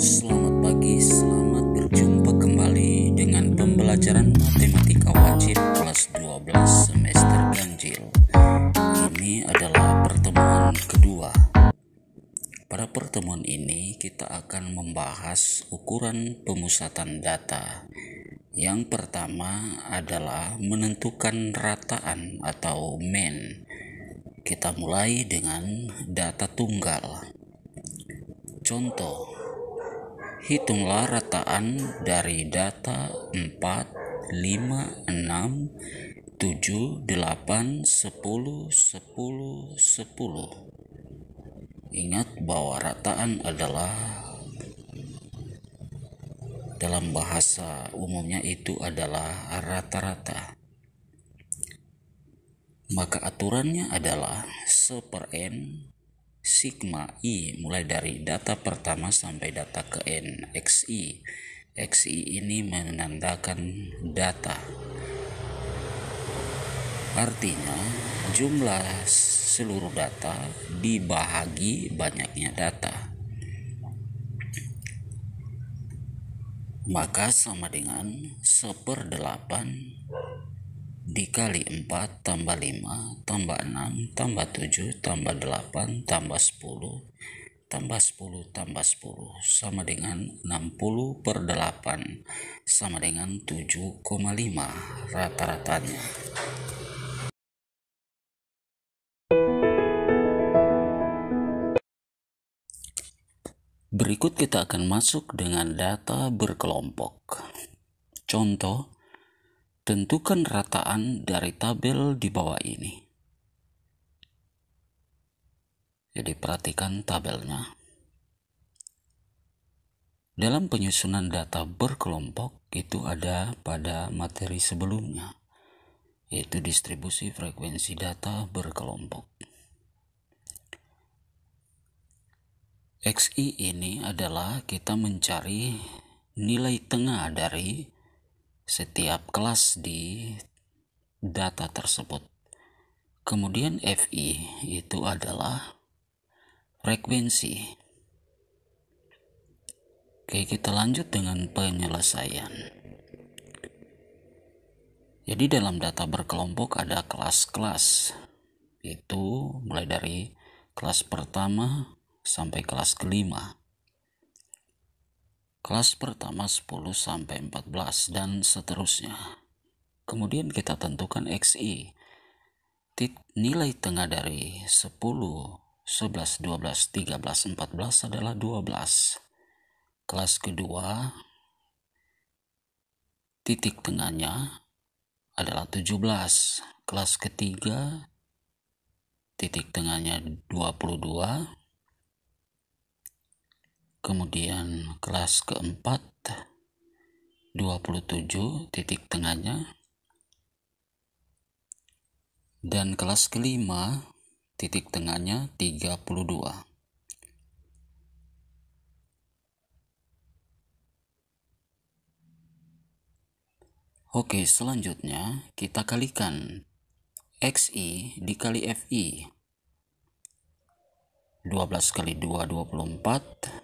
Selamat pagi, selamat berjumpa kembali dengan pembelajaran matematika wajib kelas 12 semester ganjil. Ini adalah pertemuan kedua. Pada pertemuan ini kita akan membahas ukuran pemusatan data. Yang pertama adalah menentukan rataan atau mean. Kita mulai dengan data tunggal Contoh, hitunglah rataan dari data 4, 5, 6, 7, 8, 10, 10, 10. Ingat bahwa rataan adalah dalam bahasa umumnya itu adalah rata-rata. Maka aturannya adalah seper n sigma i mulai dari data pertama sampai data ke n xi xi ini menandakan data artinya jumlah seluruh data dibahagi banyaknya data maka sama dengan seperdelapan dikali 4 tambah 5 tambah 6 tambah 7 tambah 8 tambah 10 tambah 10 tambah 10 sama dengan 60 per 8 sama dengan 7,5 rata-ratanya. Berikut kita akan masuk dengan data berkelompok. Contoh, Tentukan rataan dari tabel di bawah ini. Jadi perhatikan tabelnya. Dalam penyusunan data berkelompok itu ada pada materi sebelumnya, yaitu distribusi frekuensi data berkelompok. XI ini adalah kita mencari nilai tengah dari setiap kelas di data tersebut. Kemudian FI itu adalah frekuensi. Oke, kita lanjut dengan penyelesaian. Jadi dalam data berkelompok ada kelas-kelas. Itu mulai dari kelas pertama sampai kelas kelima kelas pertama 10 sampai 14 dan seterusnya. Kemudian kita tentukan XI. Nilai tengah dari 10, 11, 12, 13, 14 adalah 12. Kelas kedua titik tengahnya adalah 17. Kelas ketiga titik tengahnya 22 kemudian kelas keempat 27 titik tengahnya dan kelas kelima titik tengahnya 32 Oke, selanjutnya kita kalikan XI dikali FI. 12 kali 2, 24.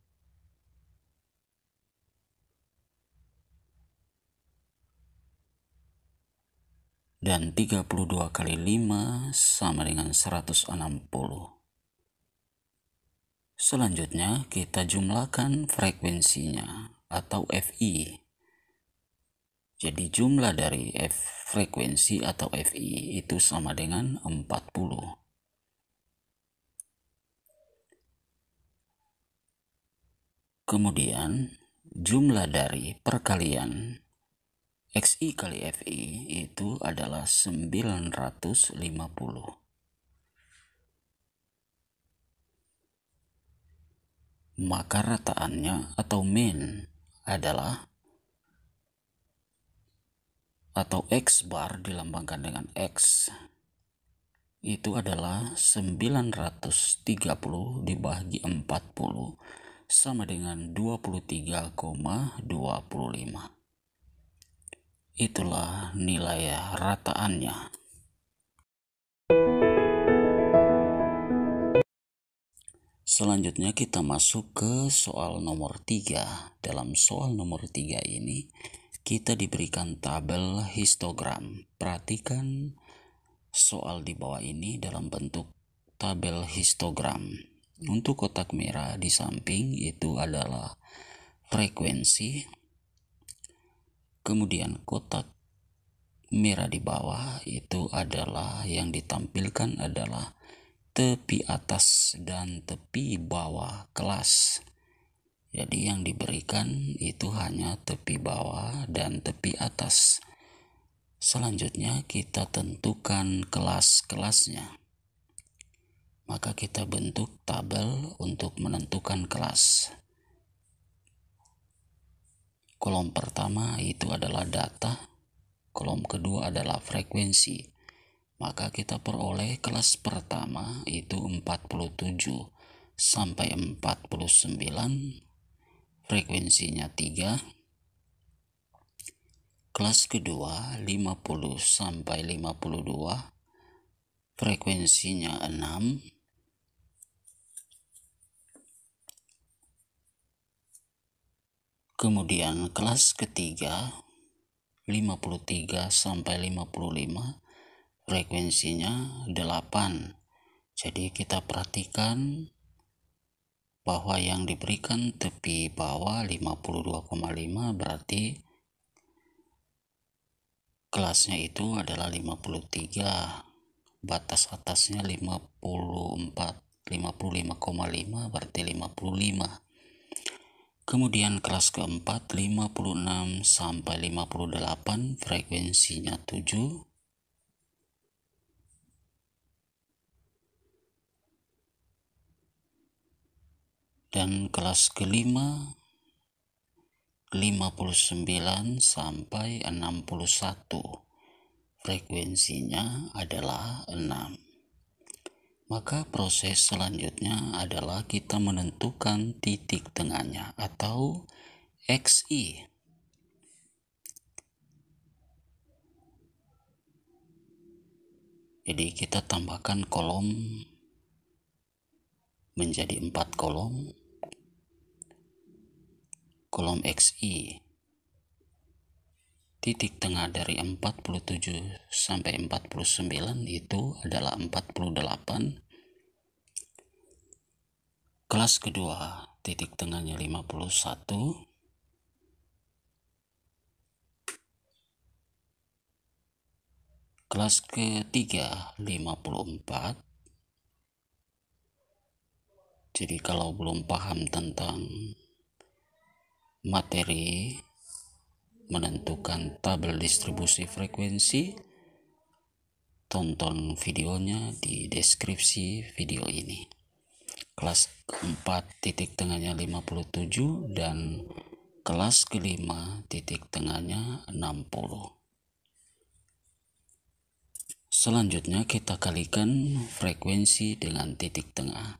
dan 32 kali 5 sama dengan 160. Selanjutnya kita jumlahkan frekuensinya atau FI. Jadi jumlah dari F frekuensi atau FI itu sama dengan 40. Kemudian jumlah dari perkalian XI kali FI itu adalah 950. Maka rataannya atau min adalah atau X bar dilambangkan dengan X itu adalah 930 dibagi 40 sama dengan 23,25 itulah nilai rataannya. Selanjutnya kita masuk ke soal nomor 3. Dalam soal nomor 3 ini kita diberikan tabel histogram. Perhatikan soal di bawah ini dalam bentuk tabel histogram. Untuk kotak merah di samping itu adalah frekuensi, Kemudian kotak merah di bawah itu adalah yang ditampilkan adalah tepi atas dan tepi bawah kelas. Jadi yang diberikan itu hanya tepi bawah dan tepi atas. Selanjutnya kita tentukan kelas-kelasnya. Maka kita bentuk tabel untuk menentukan kelas. Kolom pertama itu adalah data, kolom kedua adalah frekuensi. Maka kita peroleh kelas pertama itu 47 sampai 49, frekuensinya 3. Kelas kedua 50 sampai 52, frekuensinya 6. kemudian kelas ketiga 53 sampai 55 frekuensinya 8 jadi kita perhatikan bahwa yang diberikan tepi bawah 52,5 berarti kelasnya itu adalah 53 batas atasnya 54 55,5 berarti 55 Kemudian kelas keempat 56 sampai 58 frekuensinya 7. Dan kelas kelima 59 sampai 61 frekuensinya adalah 6. Maka proses selanjutnya adalah kita menentukan titik tengahnya atau XI. Jadi kita tambahkan kolom menjadi empat kolom kolom XI titik tengah dari 47 sampai 49 itu adalah 48 kelas kedua titik tengahnya 51 kelas ketiga 54 jadi kalau belum paham tentang materi menentukan tabel distribusi frekuensi tonton videonya di deskripsi video ini kelas keempat titik tengahnya 57 dan kelas kelima titik tengahnya 60 selanjutnya kita kalikan frekuensi dengan titik tengah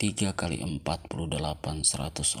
3 kali 48 144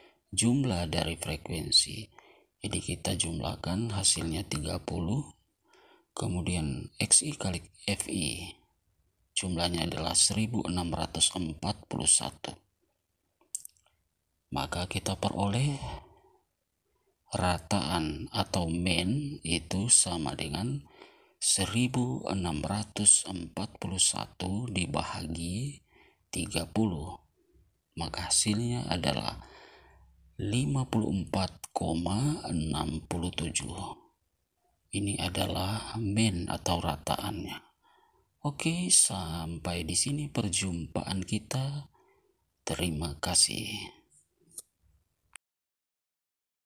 jumlah dari frekuensi jadi kita jumlahkan hasilnya 30 kemudian XI kali FI jumlahnya adalah 1641 maka kita peroleh rataan atau mean itu sama dengan 1641 dibahagi 30 maka hasilnya adalah 54,67 ini adalah min atau rataannya oke sampai di sini perjumpaan kita terima kasih